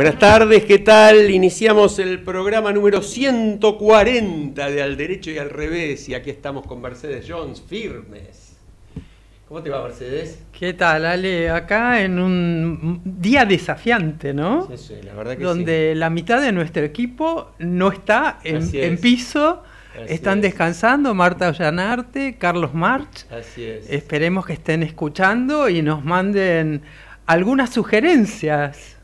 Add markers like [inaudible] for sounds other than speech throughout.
Buenas tardes, ¿qué tal? Iniciamos el programa número 140 de Al Derecho y Al Revés y aquí estamos con Mercedes Jones, firmes. ¿Cómo te va, Mercedes? ¿Qué tal, Ale? Acá en un día desafiante, ¿no? Sí, sí, la verdad que sí. Donde la mitad de nuestro equipo no está en, piso. están descansando, Marta Ollanarte, Carlos March. Así es. Esperemos que estén escuchando y nos manden algunas sugerencias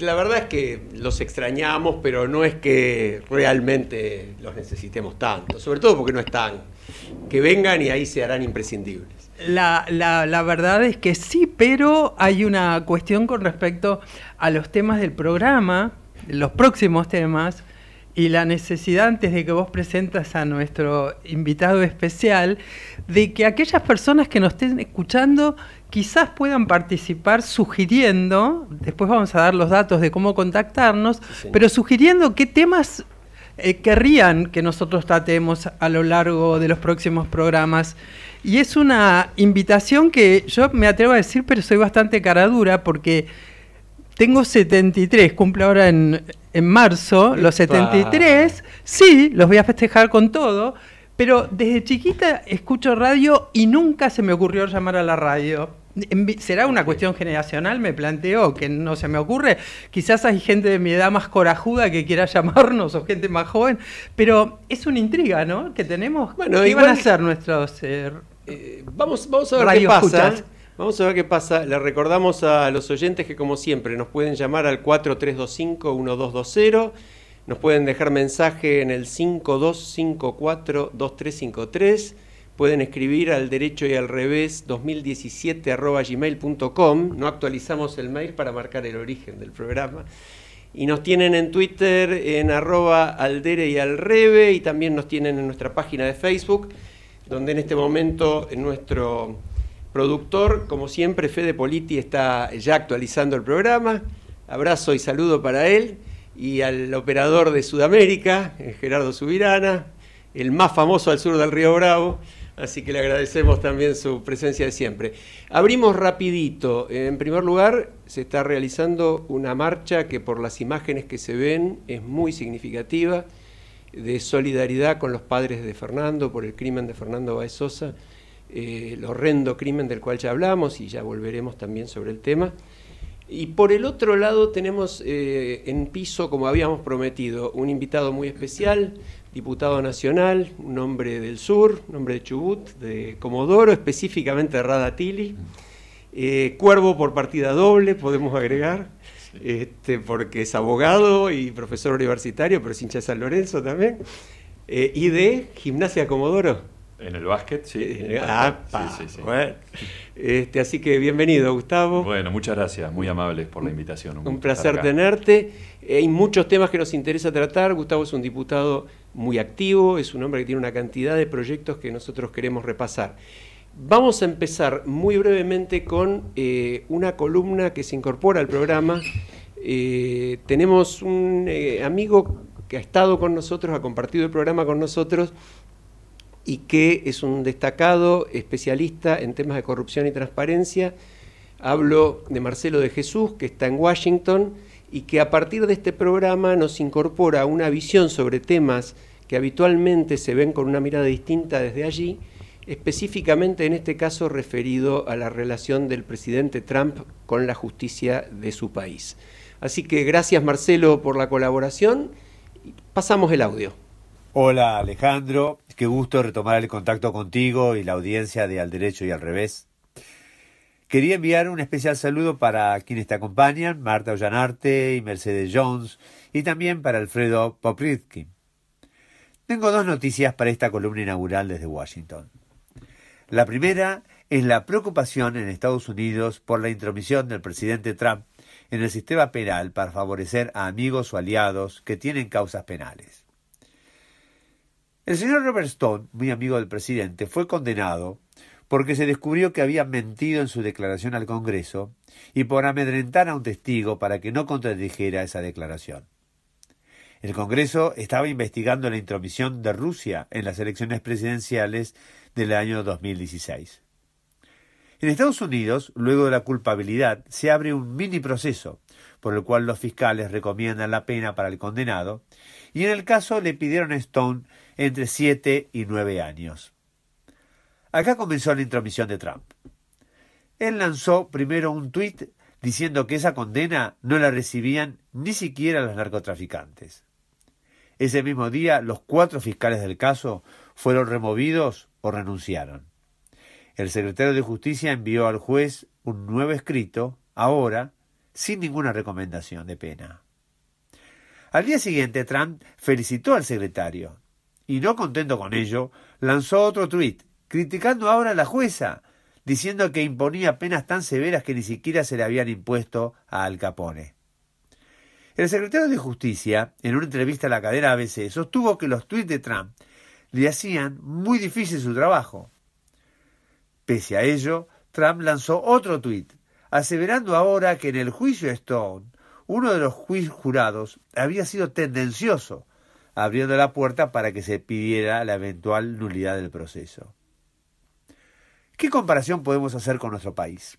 la verdad es que los extrañamos, pero no es que realmente los necesitemos tanto, sobre todo porque no están. Que vengan y ahí se harán imprescindibles. La, la verdad es que sí, pero hay una cuestión con respecto a los temas del programa, los próximos temas, y la necesidad antes de que vos presentas a nuestro invitado especial de que aquellas personas que nos estén escuchando quizás puedan participar sugiriendo, después vamos a dar los datos de cómo contactarnos, pero sugiriendo qué temas eh, querrían que nosotros tratemos a lo largo de los próximos programas. Y es una invitación que yo me atrevo a decir, pero soy bastante caradura porque tengo 73, cumplo ahora en, en marzo, los 73, sí, los voy a festejar con todo pero desde chiquita escucho radio y nunca se me ocurrió llamar a la radio. ¿Será una cuestión generacional? Me planteo, que no se me ocurre. Quizás hay gente de mi edad más corajuda que quiera [laughs] llamarnos o gente más joven, pero es una intriga, ¿no? Que tenemos. Bueno, ¿Qué van a ser nuestros. Eh, eh, vamos, vamos a ver qué pasa. Vamos a ver qué pasa. Le recordamos a los oyentes que, como siempre, nos pueden llamar al 4325-1220 nos pueden dejar mensaje en el 5254-2353. Pueden escribir al derecho y al revés 2017 No actualizamos el mail para marcar el origen del programa. Y nos tienen en Twitter en arroba aldere y al revés. Y también nos tienen en nuestra página de Facebook, donde en este momento nuestro productor, como siempre, Fede Politi, está ya actualizando el programa. Abrazo y saludo para él y al operador de Sudamérica, eh, Gerardo Subirana, el más famoso al sur del Río Bravo, así que le agradecemos también su presencia de siempre. Abrimos rapidito. En primer lugar, se está realizando una marcha que por las imágenes que se ven es muy significativa, de solidaridad con los padres de Fernando por el crimen de Fernando Baezosa Sosa, eh, el horrendo crimen del cual ya hablamos y ya volveremos también sobre el tema. Y por el otro lado tenemos eh, en piso, como habíamos prometido, un invitado muy especial, diputado nacional, un hombre del sur, un hombre de Chubut, de Comodoro, específicamente de Radatili. Eh, cuervo por partida doble, podemos agregar, este, porque es abogado y profesor universitario, pero es hincha de San Lorenzo también. Eh, y de Gimnasia Comodoro. En el básquet, [laughs] ah, sí. Bueno, este, así que bienvenido, Gustavo. Bueno, muchas gracias, muy amables por la invitación. Un, placer tenerte. Hay muchos temas que nos interesa tratar. Gustavo es un diputado muy activo, es un hombre que tiene una cantidad de proyectos que nosotros queremos repasar. Vamos a empezar muy brevemente con eh, una columna que se incorpora al programa. Eh, tenemos un eh, amigo que ha estado con nosotros, ha compartido el programa con nosotros, y que es un destacado especialista en temas de corrupción y transparencia. Hablo de Marcelo de Jesús, que está en Washington y que a partir de este programa nos incorpora una visión sobre temas que habitualmente se ven con una mirada distinta desde allí, específicamente en este caso referido a la relación del presidente Trump con la justicia de su país. Así que gracias Marcelo por la colaboración. Pasamos el audio. Hola Alejandro, Qué gusto retomar el contacto contigo y la audiencia de Al Derecho y Al Revés. Quería enviar un especial saludo para quienes te acompañan, Marta Ollanarte y Mercedes Jones, y también para Alfredo Popritkin. Tengo dos noticias para esta columna inaugural desde Washington. La primera es la preocupación en Estados Unidos por la intromisión del presidente Trump en el sistema penal para favorecer a amigos o aliados que tienen causas penales. El señor Robert Stone, muy amigo del presidente, fue condenado porque se descubrió que había mentido en su declaración al Congreso y por amedrentar a un testigo para que no contradijera esa declaración. El Congreso estaba investigando la intromisión de Rusia en las elecciones presidenciales del año 2016. En Estados Unidos, luego de la culpabilidad, se abre un mini proceso, por el cual los fiscales recomiendan la pena para el condenado, y en el caso le pidieron a Stone entre siete y nueve años. Acá comenzó la intromisión de Trump. Él lanzó primero un tuit diciendo que esa condena no la recibían ni siquiera los narcotraficantes. Ese mismo día los cuatro fiscales del caso fueron removidos o renunciaron. El secretario de Justicia envió al juez un nuevo escrito, ahora, sin ninguna recomendación de pena. Al día siguiente, Trump felicitó al secretario, y no contento con ello, lanzó otro tuit, criticando ahora a la jueza, diciendo que imponía penas tan severas que ni siquiera se le habían impuesto a Al Capone. El secretario de Justicia, en una entrevista a la cadena ABC, sostuvo que los tuits de Trump le hacían muy difícil su trabajo. Pese a ello, Trump lanzó otro tuit, aseverando ahora que en el juicio Stone, uno de los jurados había sido tendencioso, abriendo la puerta para que se pidiera la eventual nulidad del proceso. ¿Qué comparación podemos hacer con nuestro país?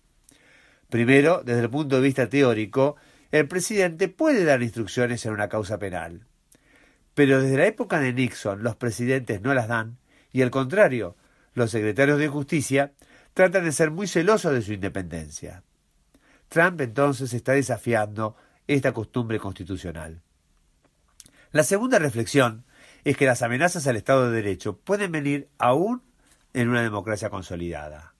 Primero, desde el punto de vista teórico, el presidente puede dar instrucciones en una causa penal. Pero desde la época de Nixon los presidentes no las dan y al contrario, los secretarios de justicia tratan de ser muy celosos de su independencia. Trump entonces está desafiando esta costumbre constitucional. La segunda reflexión es que las amenazas al Estado de Derecho pueden venir aún en una democracia consolidada.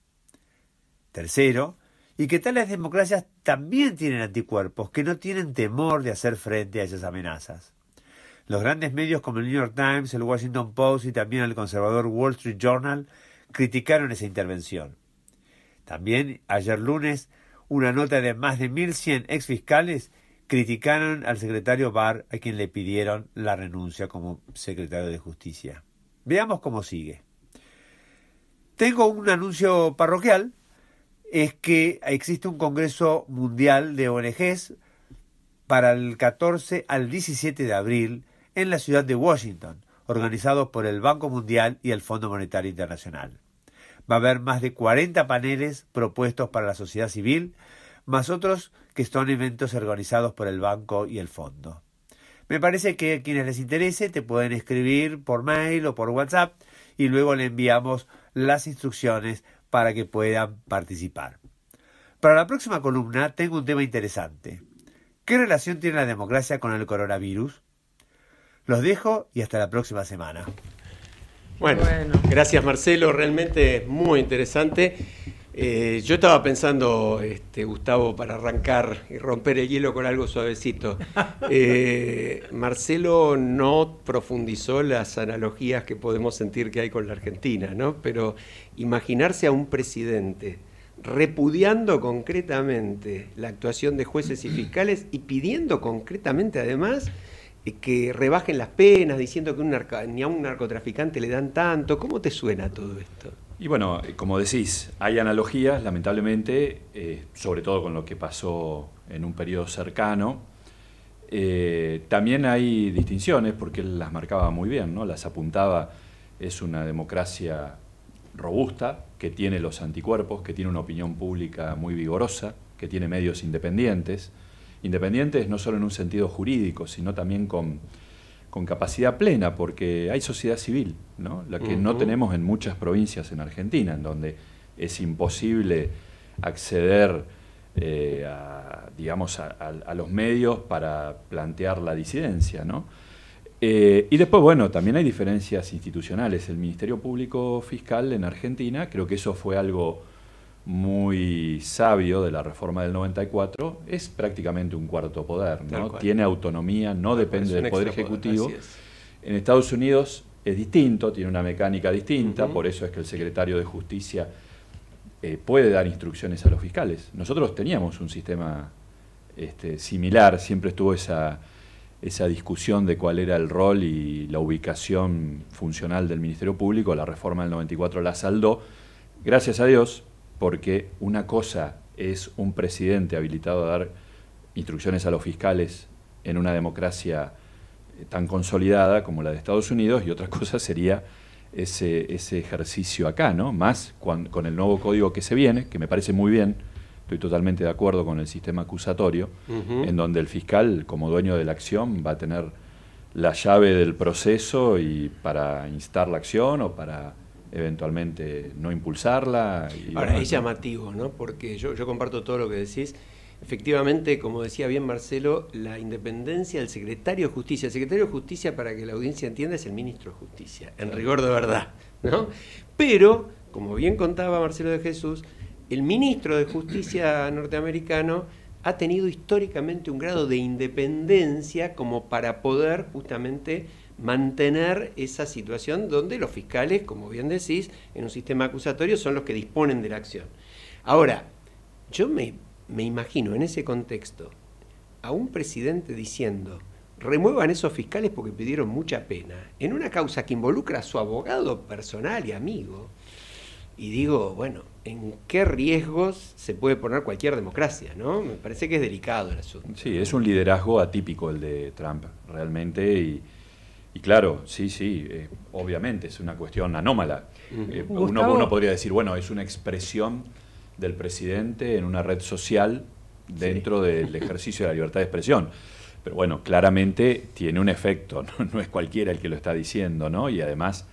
Tercero, y que tales democracias también tienen anticuerpos que no tienen temor de hacer frente a esas amenazas. Los grandes medios como el New York Times, el Washington Post y también el conservador Wall Street Journal criticaron esa intervención. También ayer lunes, una nota de más de 1.100 exfiscales criticaron al secretario Barr a quien le pidieron la renuncia como secretario de Justicia. Veamos cómo sigue. Tengo un anuncio parroquial, es que existe un Congreso Mundial de ONGs para el 14 al 17 de abril en la ciudad de Washington, organizado por el Banco Mundial y el Fondo Monetario Internacional. Va a haber más de 40 paneles propuestos para la sociedad civil, más otros que son eventos organizados por el banco y el fondo. Me parece que a quienes les interese te pueden escribir por mail o por WhatsApp y luego le enviamos las instrucciones para que puedan participar. Para la próxima columna tengo un tema interesante. ¿Qué relación tiene la democracia con el coronavirus? Los dejo y hasta la próxima semana. Bueno, gracias Marcelo, realmente muy interesante. Eh, yo estaba pensando, este, Gustavo, para arrancar y romper el hielo con algo suavecito. [laughs] Eh, Marcelo no profundizó las analogías que podemos sentir que hay con la Argentina, ¿no? Pero imaginarse a un presidente repudiando concretamente la actuación de jueces y fiscales y pidiendo concretamente además eh, que rebajen las penas, diciendo que ni a un narcotraficante le dan tanto. ¿Cómo te suena todo esto? Y bueno, como decís, hay analogías, lamentablemente, eh, sobre todo con lo que pasó en un periodo cercano. Eh, también hay distinciones, porque él las marcaba muy bien, ¿no? las apuntaba, es una democracia robusta, que tiene los anticuerpos, que tiene una opinión pública muy vigorosa, que tiene medios independientes, independientes no solo en un sentido jurídico, sino también con con capacidad plena, porque hay sociedad civil, ¿no? la que no tenemos en muchas provincias en Argentina, en donde es imposible acceder eh, a, digamos, a, los medios para plantear la disidencia. ¿no? Eh, y después, bueno, también hay diferencias institucionales. El Ministerio Público Fiscal en Argentina, creo que eso fue algo muy sabio de la reforma del 94 es prácticamente un cuarto poder, ¿no? Tiene autonomía, no ah, pues, depende del poder ejecutivo. en Estados Unidos es distinto, tiene una mecánica distinta, por eso es que el secretario de Justicia eh, puede dar instrucciones a los fiscales. Nosotros teníamos un sistema este, similar, siempre estuvo esa, esa discusión de cuál era el rol y la ubicación funcional del Ministerio Público, la reforma del 94 la saldó. Gracias a Dios, porque una cosa es un presidente habilitado a dar instrucciones a los fiscales en una democracia eh, tan consolidada como la de Estados Unidos y otra [laughs] cosa sería ese, ese ejercicio acá, ¿no? Más con, el nuevo código que se viene, que me parece muy bien, estoy totalmente de acuerdo con el sistema acusatorio, en donde el fiscal, como dueño de la acción, va a tener la llave del proceso y para instar la acción o para eventualmente no impulsarla. Ahora, es llamativo, ¿no? Porque yo, yo comparto todo lo que decís. Efectivamente, como decía bien Marcelo, la independencia del secretario de Justicia. El secretario de Justicia, para que la audiencia entienda, es el ministro de Justicia, en rigor de verdad. ¿no? Pero, como bien contaba Marcelo de Jesús, el ministro de Justicia [coughs] norteamericano ha tenido históricamente un grado de independencia como para poder justamente mantener esa situación donde los fiscales, como bien decís, en un sistema acusatorio son los que disponen de la acción. Ahora, yo me, imagino en ese contexto a un presidente diciendo, remuevan esos fiscales porque pidieron mucha pena, en una causa que involucra a su abogado personal y amigo, y digo, bueno, ¿en qué riesgos se puede poner cualquier democracia? ¿no? Me parece que es delicado el asunto. Sí, es un liderazgo atípico el de Trump, realmente, y claro, sí, sí, eh, obviamente es una cuestión anómala. Eh, uno, podría decir, bueno, es una expresión del presidente en una red social dentro del ejercicio de la libertad de expresión. Pero bueno, claramente tiene un efecto, [laughs] no, es cualquiera el que lo está diciendo, ¿no? Y además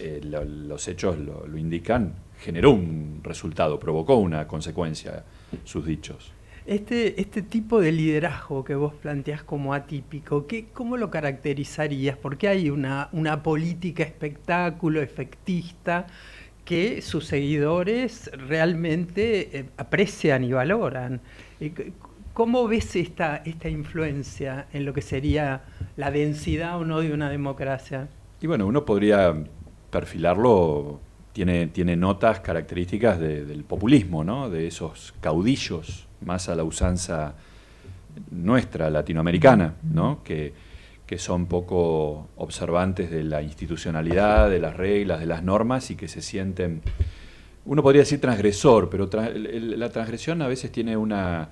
eh, los hechos lo indican, generó un resultado, provocó una consecuencia sus dichos. Este, este, tipo de liderazgo que vos planteás como atípico, ¿qué, ¿cómo lo caracterizarías? Porque hay una, política espectáculo, efectista, que sus seguidores realmente eh, aprecian y valoran. Eh, ¿Cómo ves esta, influencia en lo que sería la densidad o no de una democracia? Y bueno, uno podría perfilarlo tiene, tiene, notas características del populismo, ¿no? de esos caudillos más a la usanza nuestra, latinoamericana, ¿no? que, que son poco observantes de la institucionalidad, de las reglas, de las normas y que se sienten, uno podría decir transgresor, pero la transgresión a veces tiene una,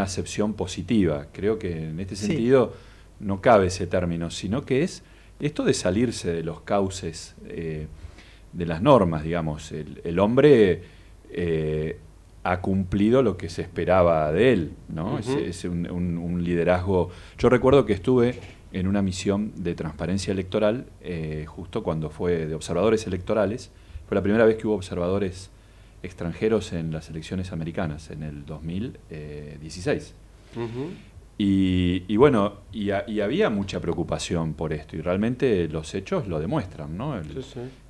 acepción positiva. Creo que en este sentido no cabe ese término, sino que es esto de salirse de los cauces eh, de las normas, digamos. El, hombre... Eh, ha cumplido lo que se esperaba de él, ¿no? Es, un, liderazgo. Yo recuerdo que estuve en una misión de transparencia electoral, eh, justo cuando fue de observadores electorales. Fue la primera vez que hubo observadores extranjeros en las elecciones americanas, en el 2016. y, bueno, y, había mucha preocupación por esto, y realmente los hechos lo demuestran, ¿no?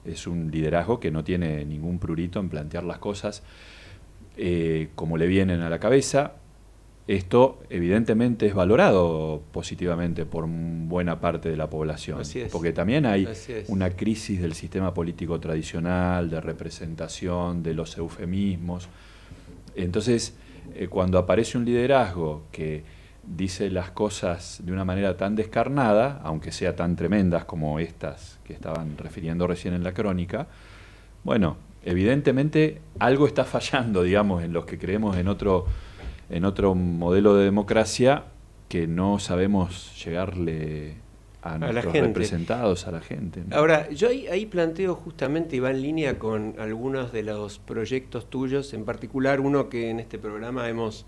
Es un liderazgo que no tiene ningún prurito en plantear las cosas eh, como le vienen a la cabeza. Esto evidentemente es valorado positivamente por buena parte de la población, porque también hay una crisis del sistema político tradicional, de representación, de los eufemismos. Entonces, eh, cuando aparece un liderazgo que dice las cosas de una manera tan descarnada, aunque sea tan tremendas como estas que estaban refiriendo recién en la crónica, bueno, evidentemente algo está fallando, digamos, en los que creemos en otro, en otro modelo de democracia que no sabemos llegarle a, nuestros representados, a la gente. Ahora, yo ahí, planteo justamente y va en línea con algunos de los proyectos tuyos, en particular uno que en este programa hemos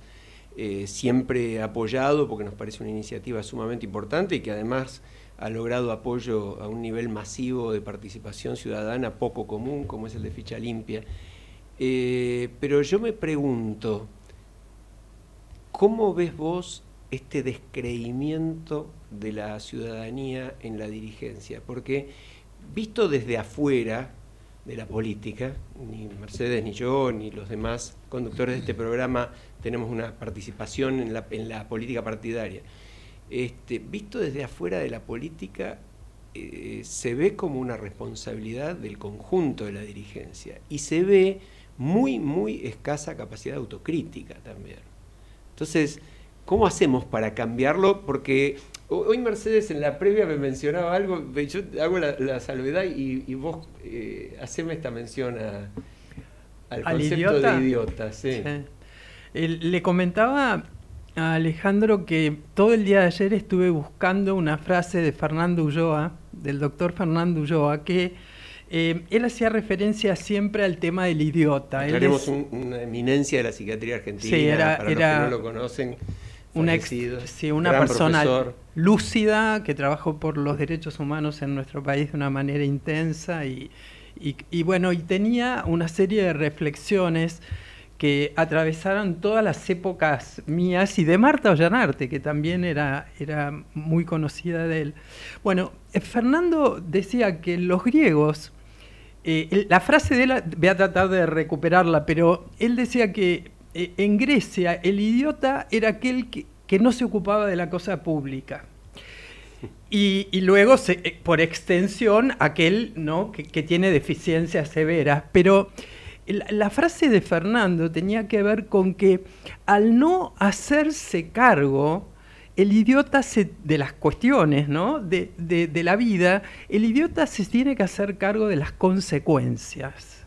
eh, siempre apoyado porque nos parece una iniciativa sumamente importante y que además ha logrado apoyo a un nivel masivo de participación ciudadana poco común, como es el de Ficha Limpia. Eh, pero yo me pregunto, ¿cómo ves vos este descreimiento de la ciudadanía en la dirigencia? Porque visto desde afuera de la política, ni Mercedes, ni yo, ni los demás conductores de este programa tenemos una participación en la política partidaria. Este, visto desde afuera de la política, eh, se ve como una responsabilidad del conjunto de la dirigencia y se ve muy, muy escasa capacidad autocrítica también. Entonces, ¿cómo hacemos para cambiarlo? Porque hoy Mercedes en la previa me mencionaba algo, yo hago la, salvedad y, vos eh, haceme esta mención al, concepto de idiota. Eh, le comentaba Alejandro que todo el día de ayer estuve buscando una frase de Fernando Ulloa, del doctor Fernando Ulloa, que eh, él hacía referencia siempre al tema del idiota. Tenemos una eminencia de la psiquiatría argentina, sí, era, para los que no lo conocen una, sí, una persona lúcida que trabajó por los derechos humanos en nuestro país de una manera intensa y, y, y bueno, y tenía una serie de reflexiones que atravesaron todas las épocas mías y de Marta Ollanarte, que también era, era muy conocida de él. Bueno, eh, Fernando decía que los griegos, eh, la frase de él, voy a tratar de recuperarla, pero él decía que eh, en Grecia el idiota era aquel que, no se ocupaba de la cosa pública. Y, luego, por extensión, aquel ¿no? que, que tiene deficiencias severas. Pero la, frase de Fernando tenía que ver con que al no hacerse cargo, el idiota se, de las cuestiones, ¿no? De, la vida, el idiota se tiene que hacer cargo de las consecuencias.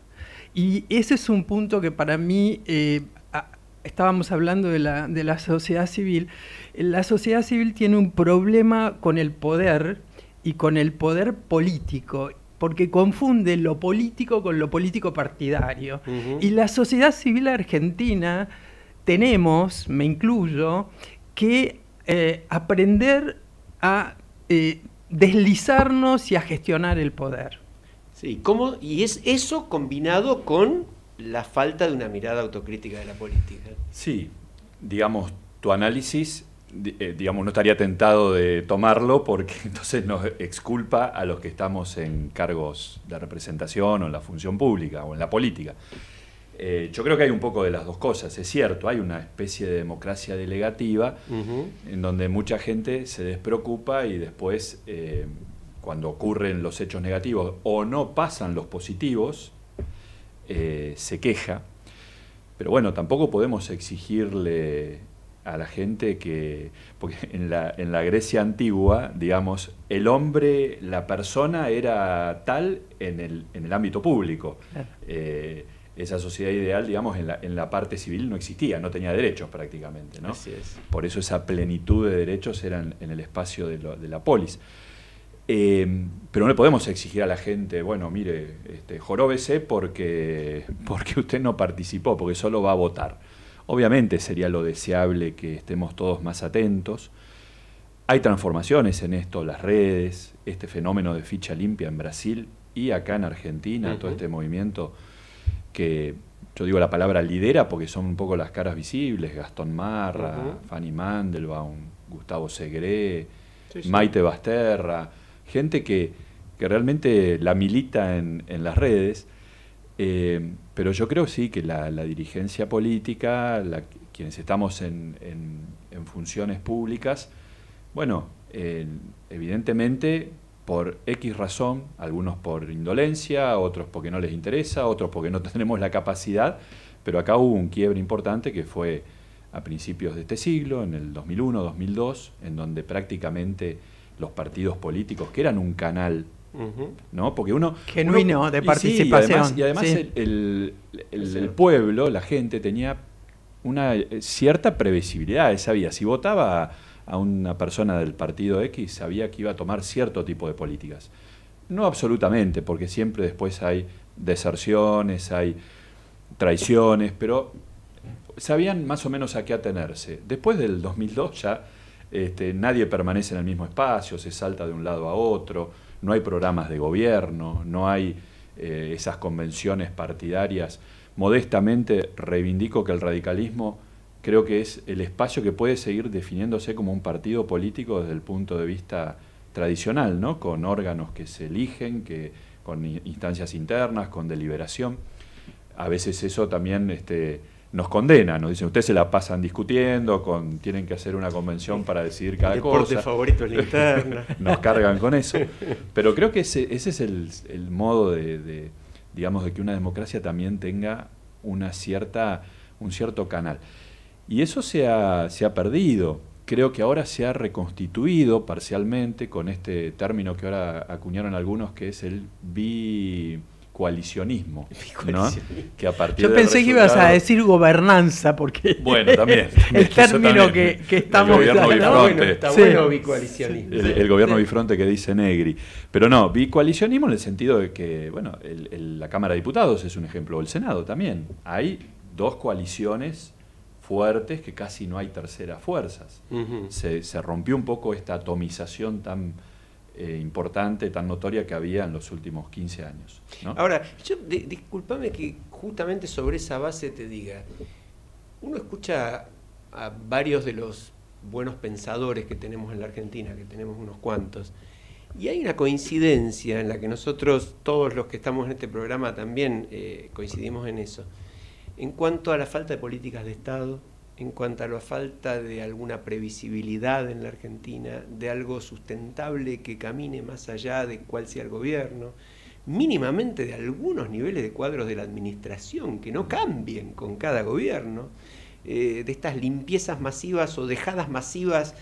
Y ese es un punto que para mí, eh, estábamos hablando de la, de la sociedad civil, la sociedad civil tiene un problema con el poder y con el poder político porque confunde lo político con lo político partidario. Y la sociedad civil argentina tenemos, me incluyo, que eh, aprender a eh, deslizarnos y a gestionar el poder. Sí, ¿cómo? y es eso combinado con la falta de una mirada autocrítica de la política. Sí, digamos, tu análisis eh, digamos, no estaría tentado de tomarlo porque [laughs] entonces nos exculpa a los que estamos en cargos de representación o en la función pública o en la política. Eh, yo creo que hay un poco de las dos cosas, es cierto, hay una especie de democracia delegativa en donde mucha gente se despreocupa y después eh, cuando ocurren los hechos negativos o no pasan los positivos, se queja. Pero bueno, tampoco podemos exigirle a la gente que, porque [laughs] en la, en la Grecia antigua, digamos, el hombre, la persona era tal en el, en el ámbito público. Eh, esa sociedad ideal, digamos, en la, en la, parte civil no existía, no tenía derechos prácticamente. Por eso esa plenitud de derechos era en, el espacio de, la polis. Eh, pero no le podemos exigir a la gente, bueno, mire, este, joróbese porque, [laughs] porque usted no participó, porque solo va a votar. Obviamente sería lo deseable que estemos todos más atentos. Hay transformaciones en esto, las redes, este fenómeno de ficha limpia en Brasil y acá en Argentina, todo este movimiento que yo digo la palabra lidera porque son un poco las caras visibles, Gastón Marra, Fanny Mandelbaum, Gustavo Segre, Maite Basterra, gente que, realmente la milita en, las redes. Eh, pero yo creo sí que la, dirigencia política, quienes estamos en, funciones públicas, bueno, eh, evidentemente por X razón, algunos por indolencia, otros porque no les interesa, otros porque no [laughs] tenemos la capacidad, pero acá hubo un quiebre importante que fue a principios de este siglo, en el 2001, 2002, en donde prácticamente los partidos políticos, que eran un canal ¿No? Porque uno. Genuino de participación. Y, además, el, pueblo, la gente, tenía una eh, cierta previsibilidad, sabía. Si votaba a una persona del partido X, sabía que iba a tomar cierto tipo de políticas. No absolutamente, porque siempre después hay deserciones, hay traiciones, pero sabían más o menos a qué atenerse. Después del 2002 ya este, nadie permanece en el mismo espacio, se salta de un lado a otro no hay programas de gobierno, no hay eh, esas convenciones partidarias. Modestamente reivindico que el radicalismo creo que es el espacio que puede seguir definiéndose como un partido político desde el punto de vista tradicional, ¿no? con órganos que se eligen, que, con instancias internas, con deliberación. A veces eso también... Este, nos condena, nos dicen, ustedes se la pasan discutiendo, con, tienen que hacer una convención para decidir cada el deporte favorito es la interna. [laughs] nos cargan con eso. Pero creo que ese, es el, modo de, digamos, de que una democracia también tenga una cierta, un cierto canal. Y eso se ha, se ha perdido. Creo que ahora se ha reconstituido parcialmente con este término que ahora acuñaron algunos, que es el bi coalicionismo. Que a Yo pensé que ibas a decir gobernanza, porque bueno, también, [laughs] el término Que, que, estamos... El gobierno está El, gobierno bifronte que dice Negri. Pero no, bicoalicionismo en el sentido de que, bueno, la Cámara de Diputados es un ejemplo, o el Senado también. Hay dos coaliciones fuertes que casi no hay terceras fuerzas. se, se rompió un poco esta atomización tan eh, importante, tan notoria que había en los últimos 15 años. Ahora, yo, discúlpame que justamente sobre esa base te diga, uno escucha a, varios de los buenos pensadores que tenemos en la Argentina, que tenemos unos cuantos, y hay una coincidencia en la que nosotros, todos los que estamos en este programa, también eh, coincidimos en eso, en cuanto a la falta de políticas de Estado, en cuanto a la falta de alguna previsibilidad en la Argentina, de algo sustentable que camine más allá de cuál sea el gobierno, mínimamente de algunos niveles de cuadros de la administración que no cambien con cada gobierno, eh, de estas limpiezas masivas o dejadas masivas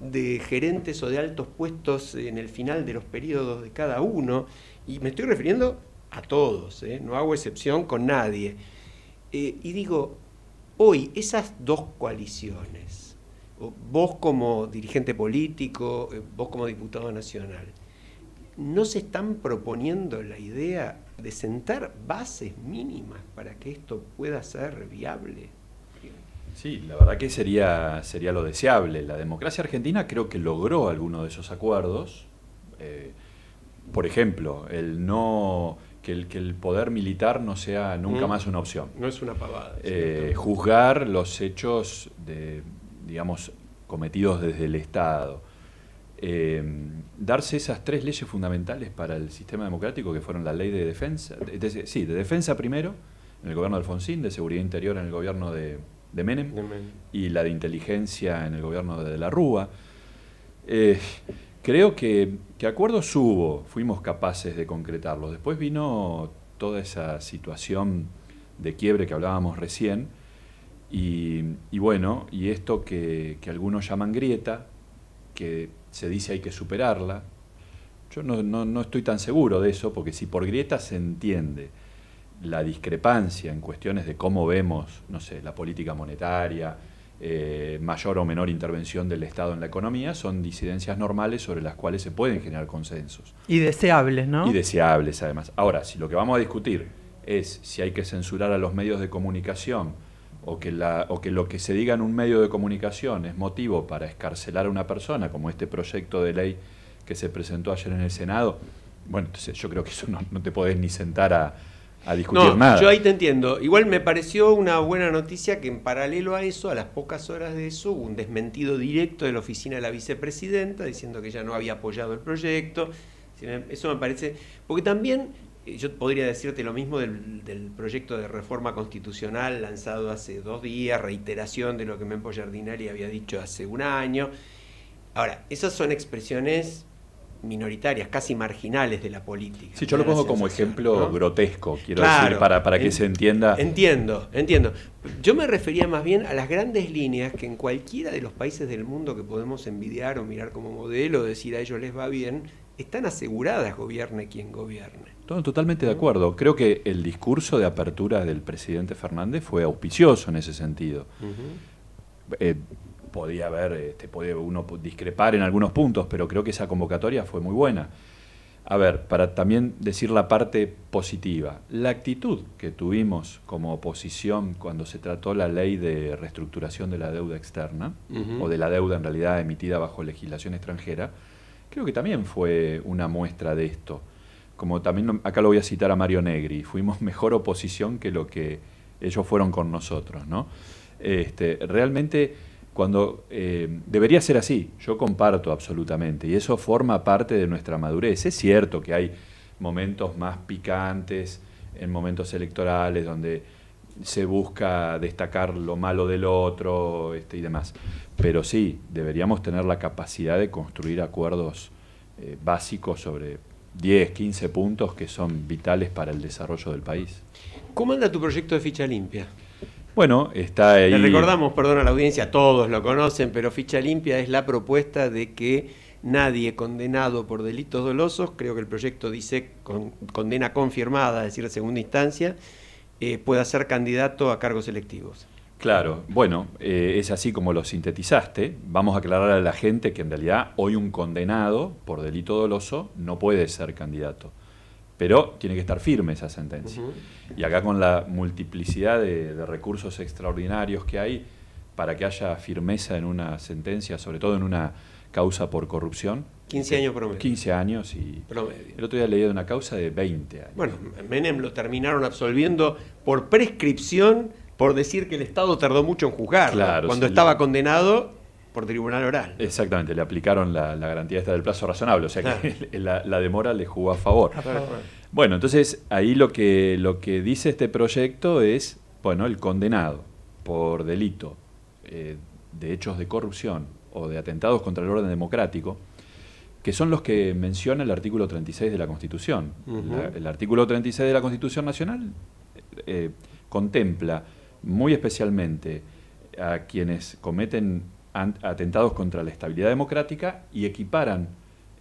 de gerentes o de altos puestos en el final de los periodos de cada uno, y me estoy refiriendo a todos, ¿eh? no hago excepción con nadie. Eh, y digo, Hoy, esas dos coaliciones, vos como dirigente político, eh, vos como diputado nacional, ¿no se están proponiendo la idea de sentar bases mínimas para que esto pueda ser viable? Sí, la verdad que sería, sería lo deseable. La democracia argentina creo que logró alguno de esos acuerdos. Eh, por ejemplo, el no que el, poder militar no sea nunca más una opción. No es una pavada. Eh, juzgar los hechos, digamos, cometidos desde el Estado. Eh, darse esas tres leyes fundamentales para el sistema democrático, que fueron la ley de defensa, sí, de defensa primero, en el gobierno de Alfonsín, de seguridad interior en el gobierno de, Menem, y la de inteligencia en el gobierno de, la Rúa. Eh, Creo que, acuerdos hubo, fuimos capaces de concretarlos. Después vino toda esa situación de quiebre que hablábamos recién, y, bueno, y esto que, algunos llaman grieta, que se dice hay que superarla, yo no, no estoy tan seguro de eso, porque si por grieta se entiende la discrepancia en cuestiones de cómo vemos, no sé, la política monetaria, eh, mayor o menor intervención del Estado en la economía, son disidencias normales sobre las cuales se pueden generar consensos. Y deseables, ¿no? Y deseables, además. Ahora, si lo que vamos a discutir es si hay que censurar a los medios de comunicación o que, lo que se diga en un medio de comunicación es motivo para escarcelar a una persona, como este proyecto de ley que se presentó ayer en el Senado, bueno, yo creo que eso no te podés ni sentar a, no, Yo ahí te entiendo. Igual me pareció una buena noticia que en paralelo a eso, a las pocas horas de eso, hubo un desmentido directo de la oficina de la vicepresidenta diciendo que ella no había apoyado el proyecto. Eso me parece... Porque también eh, yo podría decirte lo mismo del, proyecto de reforma constitucional lanzado hace dos días, reiteración de lo que Mempo Jardinari había dicho hace un año. Ahora, esas son expresiones minoritarias, casi marginales de la política. si yo lo pongo como ejemplo grotesco, quiero decir, para, para que se entienda. Entiendo, entiendo. Yo me refería más bien a las grandes líneas que en cualquiera de los países del mundo que podemos envidiar o mirar como modelo, decir a ellos les va bien, están aseguradas, gobierne quien gobierne. todo totalmente de acuerdo. Creo que el discurso de apertura del presidente Fernández fue auspicioso en ese sentido podía haber, este, puede uno discrepar en algunos puntos, pero creo que esa convocatoria fue muy buena. A ver, para también decir la parte positiva, la actitud que tuvimos como oposición cuando se trató la ley de reestructuración de la deuda externa, o de la deuda en realidad emitida bajo legislación extranjera, creo que también fue una muestra de esto. Como también acá lo voy a citar a Mario Negri, fuimos mejor oposición que lo que ellos fueron con nosotros, ¿no? Este, realmente cuando eh, debería ser así, yo comparto absolutamente, y eso forma parte de nuestra madurez. Es cierto que hay momentos más picantes en momentos electorales donde se busca destacar lo malo del otro este, y demás. Pero sí, deberíamos tener la capacidad de construir acuerdos eh, básicos sobre 10, 15 puntos que son vitales para el desarrollo del país. ¿Cómo anda tu proyecto de ficha limpia? Bueno, está ahí. Le recordamos, perdón a la audiencia, todos lo conocen, pero ficha limpia es la propuesta de que nadie condenado por delitos dolosos, creo que el proyecto dice con, condena confirmada, es decir, segunda instancia, eh, pueda ser candidato a cargos electivos. Claro, bueno, eh, es así como lo sintetizaste. Vamos a aclarar a la gente que en realidad hoy un condenado por delito doloso no puede ser candidato pero tiene que estar firme esa sentencia. Y acá con la multiplicidad de, recursos extraordinarios que hay para que haya firmeza en una sentencia, sobre todo en una causa por corrupción. 15 años promedio. 15 años y el otro día leí de una causa de 20 años. Bueno, Menem lo terminaron absolviendo por prescripción, por decir que el Estado tardó mucho en juzgarlo Cuando estaba condenado por tribunal oral. Exactamente, le aplicaron la, garantía esta del plazo razonable, o sea que [laughs] la, demora le jugó a favor. Bueno, entonces ahí lo que, lo que dice este proyecto es, bueno, el condenado por delito eh, de hechos de corrupción o de atentados contra el orden democrático, que son los que menciona el artículo 36 de la Constitución. el artículo 36 de la Constitución Nacional eh, contempla muy especialmente a quienes cometen atentados contra la estabilidad democrática y equiparan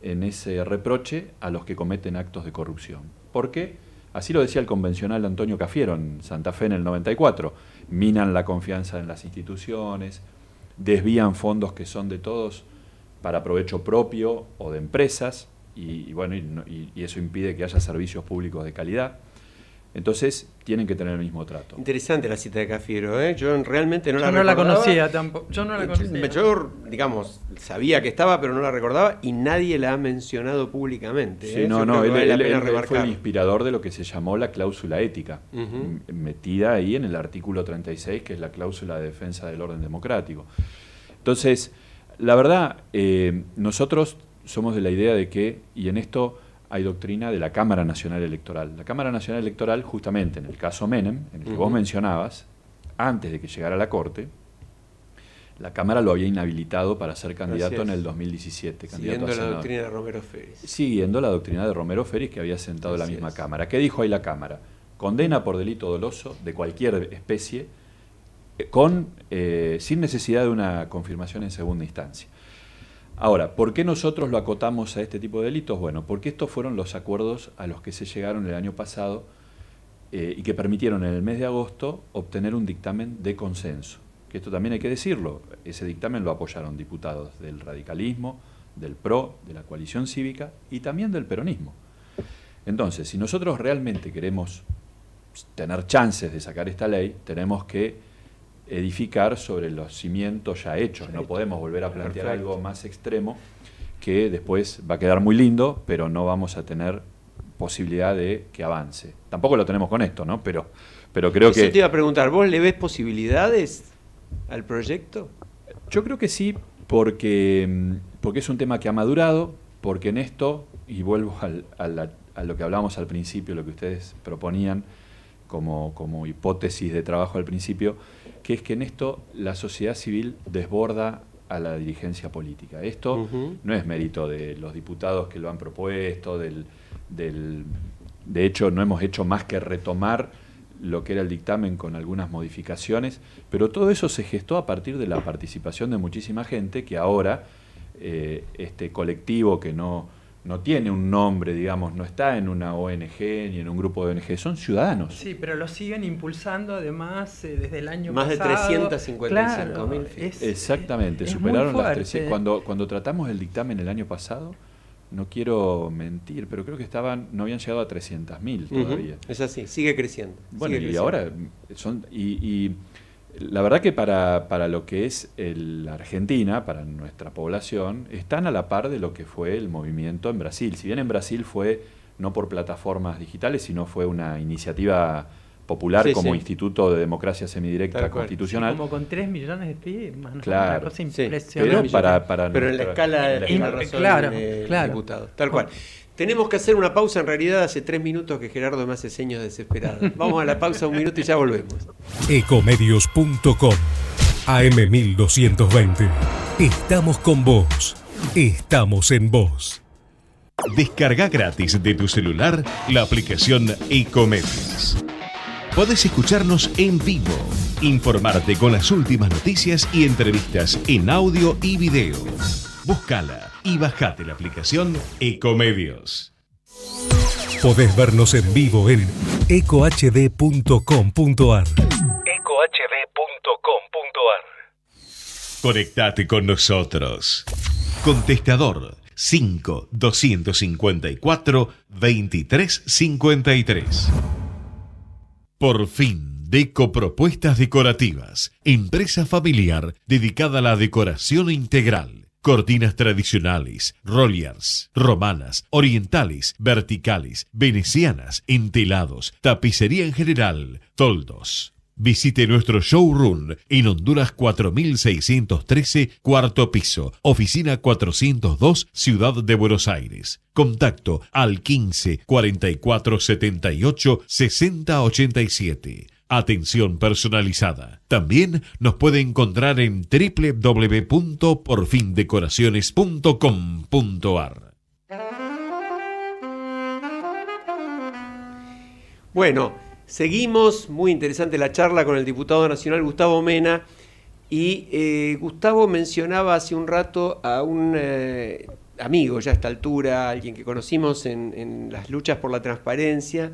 en ese reproche a los que cometen actos de corrupción. Porque, así lo decía el convencional Antonio Cafiero en Santa Fe en el 94, minan la confianza en las instituciones, desvían fondos que son de todos para provecho propio o de empresas, y, bueno, y, y, eso impide que haya servicios públicos de calidad. Entonces tienen que tener el mismo trato. Interesante la cita de Cafiero, ¿eh? yo realmente no la conocía tampoco. Yo no la conocía. Yo, digamos, sabía que estaba, pero no la recordaba y nadie la ha mencionado públicamente. ¿eh? no, no, él, fue el inspirador de lo que se llamó la cláusula ética, metida ahí en el artículo 36, que es la cláusula de defensa del orden democrático. Entonces, la verdad, eh, nosotros somos de la idea de que, y en esto hay doctrina de la Cámara Nacional Electoral. La Cámara Nacional Electoral, justamente en el caso Menem, en el que vos mencionabas, antes de que llegara a la Corte, la Cámara lo había inhabilitado para ser candidato en el 2017. Siguiendo la doctrina de Romero Ferris. Siguiendo la doctrina de Romero Ferris que había sentado la misma Cámara. ¿Qué dijo ahí la Cámara? Condena por delito doloso de cualquier especie eh, con, eh, sin necesidad de una confirmación en segunda instancia. Ahora, ¿por qué nosotros lo acotamos a este tipo de delitos? Bueno, porque estos fueron los acuerdos a los que se llegaron el año pasado eh, y que permitieron en el mes de agosto obtener un dictamen de consenso. Que esto también hay que decirlo, ese dictamen lo apoyaron diputados del radicalismo, del PRO, de la coalición cívica y también del peronismo. Entonces, si nosotros realmente queremos tener chances de sacar esta ley, tenemos que edificar sobre los cimientos ya hechos. No podemos volver a plantear algo más extremo que después va a quedar muy lindo, pero no vamos a tener posibilidad de que avance. Tampoco lo tenemos con esto, ¿no? Pero, pero creo que que... te iba a preguntar, ¿vos le ves posibilidades al proyecto? Yo creo que sí, porque, mm, porque es un tema que ha madurado, porque en esto, y vuelvo [laughs] a, lo que hablábamos al principio, lo que ustedes proponían como, como hipótesis de trabajo al principio, que es que en esto la sociedad civil desborda a la dirigencia política. Esto no es mérito de los diputados que lo han propuesto, del, de hecho no hemos hecho más que retomar lo que era el dictamen con algunas modificaciones, pero todo eso se gestó a partir de la participación de muchísima gente que ahora eh, este colectivo que no no tiene un nombre, digamos, no está en una ONG ni en un grupo de ONG, son ciudadanos. Sí, pero lo siguen impulsando además eh, desde el año Más pasado. Más de 355.000. Exactamente, superaron las 300. Cuando, cuando tratamos el dictamen el año pasado, no quiero mentir, pero creo que estaban, no habían llegado a 300.000 todavía. Es así, sigue creciendo. Bueno, y ahora son... y, y la verdad que para, para lo que es la Argentina, para nuestra población, están a la par de lo que fue el movimiento en Brasil. Si bien en Brasil fue no por plataformas digitales, sino fue una iniciativa popular como Instituto de Democracia Semidirecta Constitucional. como con 3 millones de pibes, claro. una cosa impresionante. Pero, para, para en la escala de, la claro, claro. Tal cual. Tenemos que hacer una pausa, en realidad hace tres minutos que Gerardo me hace señas desesperadas. [laughs] Vamos a la pausa un minuto y ya volvemos. Ecomedios.com AM1220. Estamos con vos. Estamos en vos. Descarga gratis de tu celular la aplicación Ecomedios. Podés escucharnos en vivo, informarte con las últimas noticias y entrevistas en audio y video. Búscala y bajate la aplicación Ecomedios. Podés vernos en vivo en ecohd.com.ar. ecohd.com.ar. Conectate con nosotros. Contestador 5 254 2353. Por fin, Deco Propuestas Decorativas, empresa familiar dedicada a la decoración integral cortinas tradicionales, rolliers, romanas, orientales, verticales, venecianas, entelados, tapicería en general, toldos. Visite nuestro showroom en Honduras 4613, cuarto piso, oficina 402, Ciudad de Buenos Aires. Contacto al 15 44 78 60 87 atención personalizada. También nos puede encontrar en www.porfindecoraciones.com.ar. Bueno, seguimos, muy interesante la charla con el diputado nacional Gustavo Mena. Y eh, Gustavo mencionaba hace un rato a un eh, amigo ya a esta altura, alguien que conocimos en, las luchas por la transparencia,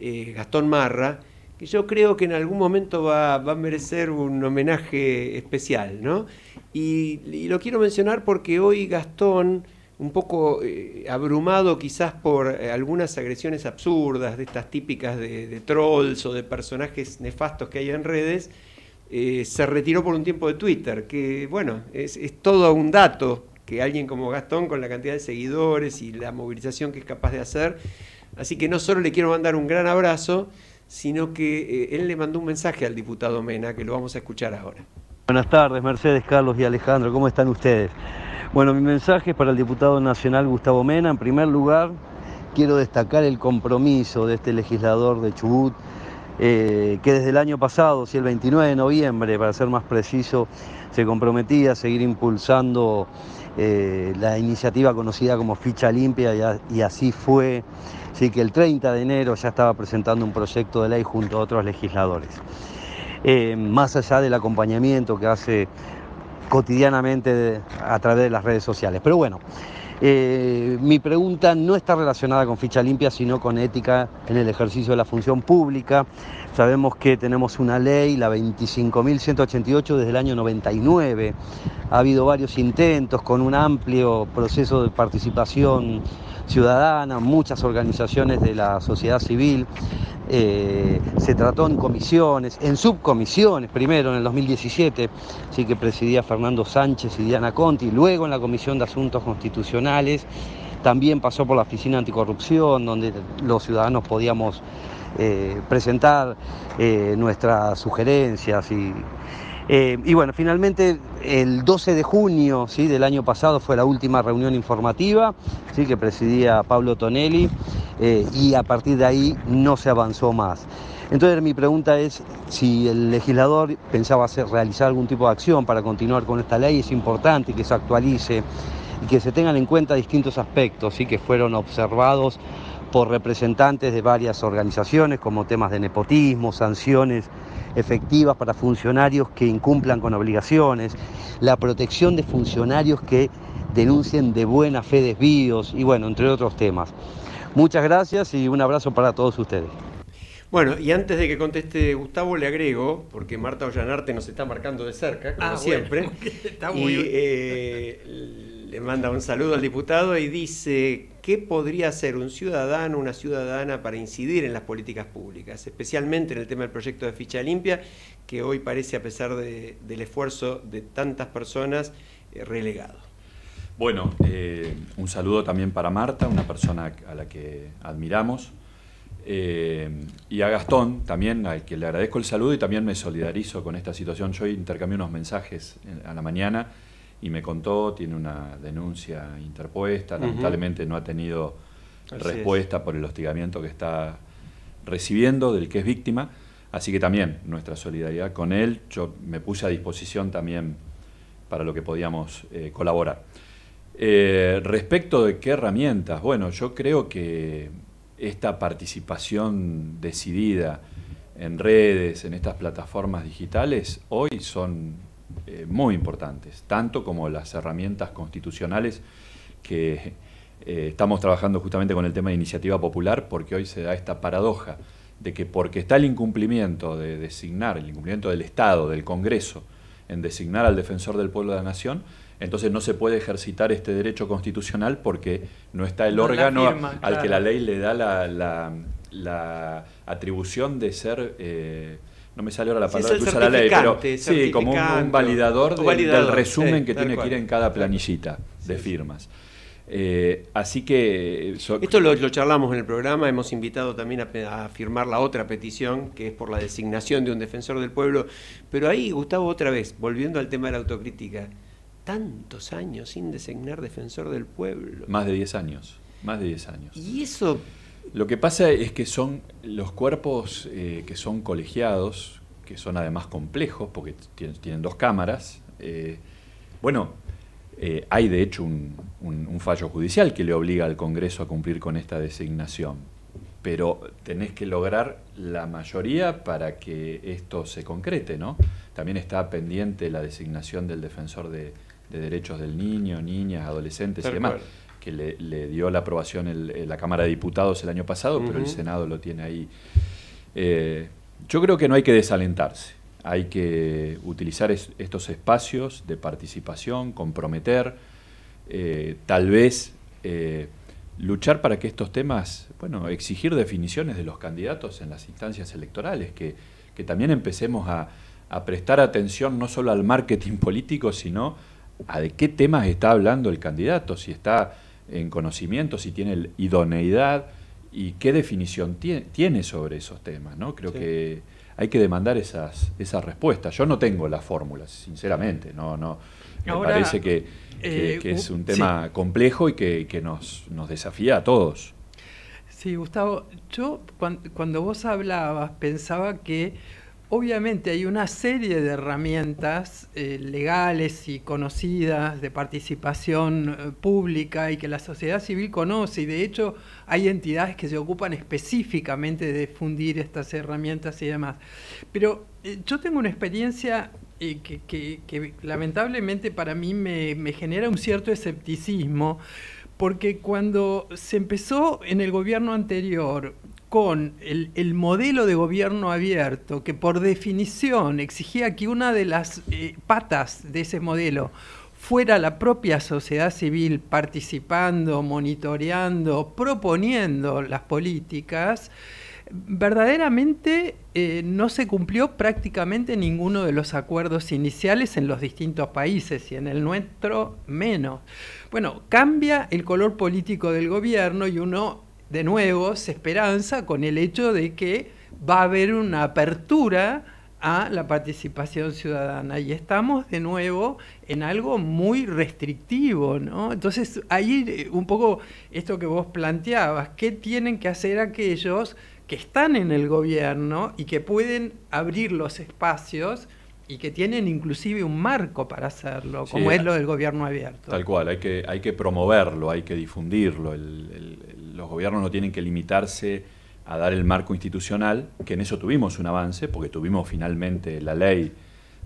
eh, Gastón Marra, y yo creo que en algún momento va, va a merecer un homenaje especial, ¿no? Y, lo quiero mencionar porque hoy Gastón, un poco eh, abrumado quizás por eh, algunas agresiones absurdas, de estas típicas de, trolls o de personajes nefastos que hay en redes, eh, se retiró por un tiempo de Twitter, que bueno, es, es todo un dato que alguien como Gastón, con la cantidad de seguidores y la movilización que es capaz de hacer. Así que no solo le quiero mandar un gran abrazo, sino que eh, él le mandó un mensaje al diputado Mena, que lo vamos a escuchar ahora. Buenas tardes, Mercedes, Carlos y Alejandro, ¿cómo están ustedes? Bueno, mi mensaje es para el diputado nacional Gustavo Mena. En primer lugar, quiero destacar el compromiso de este legislador de Chubut, eh, que desde el año pasado, si el 29 de noviembre, para ser más preciso, se comprometía a seguir impulsando eh, la iniciativa conocida como Ficha Limpia y así fue. Así que el 30 de enero ya estaba presentando un proyecto de ley junto a otros legisladores. Eh, más allá del acompañamiento que hace cotidianamente a través de las redes sociales. Pero bueno, eh, mi pregunta no está relacionada con ficha limpia, sino con ética en el ejercicio de la función pública. Sabemos que tenemos una ley, la 25.188, desde el año 99. Ha habido varios intentos con un amplio proceso de participación ciudadana, muchas organizaciones de la sociedad civil. Eh, se trató en comisiones, en subcomisiones, primero en el 2017, sí que presidía Fernando Sánchez y Diana Conti, luego en la Comisión de Asuntos Constitucionales, también pasó por la Oficina Anticorrupción, donde los ciudadanos podíamos eh, presentar eh, nuestras sugerencias y, eh, y bueno, finalmente el 12 de junio del año pasado fue la última reunión informativa ¿sí? que presidía Pablo Tonelli eh, y a partir de ahí no se avanzó más. Entonces mi pregunta es si el legislador pensaba realizar algún tipo de acción para continuar con esta ley, es importante que se actualice y que se tengan en cuenta distintos aspectos ¿sí? que fueron observados por representantes de varias organizaciones como temas de nepotismo, sanciones efectivas para funcionarios que incumplan con obligaciones, la protección de funcionarios que denuncien de buena fe desvíos y bueno, entre otros temas. Muchas gracias y un abrazo para todos ustedes. Bueno, y antes de que conteste Gustavo, le agrego, porque Marta Ollanarte nos está marcando de cerca, como ah, siempre, [laughs] está muy... y, eh, le manda un saludo al diputado y dice qué podría hacer un ciudadano, una ciudadana para incidir en las políticas públicas, especialmente en el tema del proyecto de ficha limpia, que hoy parece, a pesar del esfuerzo de tantas personas, eh, relegado. Bueno, eh, un saludo también para Marta, una persona a la que admiramos, eh, y a Gastón también, al que le agradezco el saludo y también me solidarizo con esta situación. Yo intercambié unos mensajes a la mañana y me contó, tiene una denuncia interpuesta, lamentablemente no ha tenido respuesta por el hostigamiento que está recibiendo, del que es víctima, así que también nuestra solidaridad con él, yo me puse a disposición también para lo que podíamos eh, colaborar. Eh, respecto de qué herramientas, bueno, yo creo que esta participación decidida en redes, en estas plataformas digitales, hoy son eh, muy importantes, tanto como las herramientas constitucionales que eh, estamos trabajando justamente con el tema de iniciativa popular, porque hoy se da esta paradoja de que porque está el incumplimiento de designar, el incumplimiento del Estado, del Congreso, en designar al defensor del pueblo de la nación, entonces no se puede ejercitar este derecho constitucional porque no está el órgano al que la ley le da la, atribución de ser... Eh, no me salió ahora la palabra sí, la ley, pero sí, como un, validador, del resumen que tiene que ir en cada planillita de firmas. Eh, así que... Esto lo, charlamos en el programa, hemos invitado también a, a, firmar la otra petición, que es por la designación de un defensor del pueblo, pero ahí, Gustavo, otra vez, volviendo al tema de la autocrítica, tantos años sin designar defensor del pueblo. Más de 10 años, más de 10 años. Y eso lo que pasa es que son los cuerpos eh, que son colegiados, que son además complejos, porque tienen, dos cámaras. Eh, bueno, eh, hay de hecho un, fallo judicial que le obliga al Congreso a cumplir con esta designación, pero tenés que lograr la mayoría para que esto se concrete, ¿no? También está pendiente la designación del defensor de, derechos del niño, niñas, adolescentes y demás que le, dio la aprobación el, eh, la Cámara de Diputados el año pasado, pero el Senado lo tiene ahí. Eh, yo creo que no hay que desalentarse, hay que utilizar estos espacios de participación, comprometer, eh, tal vez luchar para que estos temas, bueno, exigir definiciones de los candidatos en las instancias electorales, que, también empecemos a, a prestar atención no solo al marketing [laughs] político, sino a de qué temas está hablando el candidato, si está en conocimiento, si tiene idoneidad y qué definición tiene sobre esos temas. ¿no? Creo que hay que demandar esas, esas respuestas. Yo no tengo las fórmulas, sinceramente. No, no, me parece que, eh, es un tema complejo y que, nos, nos, desafía a todos. Sí, Gustavo, yo cuando vos hablabas pensaba que Obviamente hay una serie de herramientas eh, legales y conocidas de participación eh, pública y que la sociedad civil conoce y de hecho hay entidades que se ocupan específicamente de fundir estas herramientas y demás. Pero eh, yo tengo una experiencia que, lamentablemente para mí me genera un cierto escepticismo porque cuando se empezó en el gobierno anterior con el, modelo de gobierno abierto, que por definición exigía que una de las eh, patas de ese modelo fuera la propia sociedad civil participando, monitoreando, proponiendo las políticas, verdaderamente eh, no se cumplió prácticamente ninguno de los acuerdos iniciales en los distintos países y en el nuestro menos. Bueno, cambia el color político del gobierno y uno de nuevo se esperanza con el hecho de que va a haber una apertura a la participación ciudadana y estamos de nuevo en algo muy restrictivo, ¿no? Entonces ahí eh, un poco esto que vos planteabas, ¿qué tienen que hacer aquellos que están en el gobierno y que pueden abrir los espacios y que tienen inclusive un marco para hacerlo, como es lo del gobierno abierto. Tal cual, hay que, hay que promoverlo, hay que difundirlo. los gobiernos no tienen que limitarse a dar el marco institucional, que en eso tuvimos un avance, porque tuvimos finalmente la ley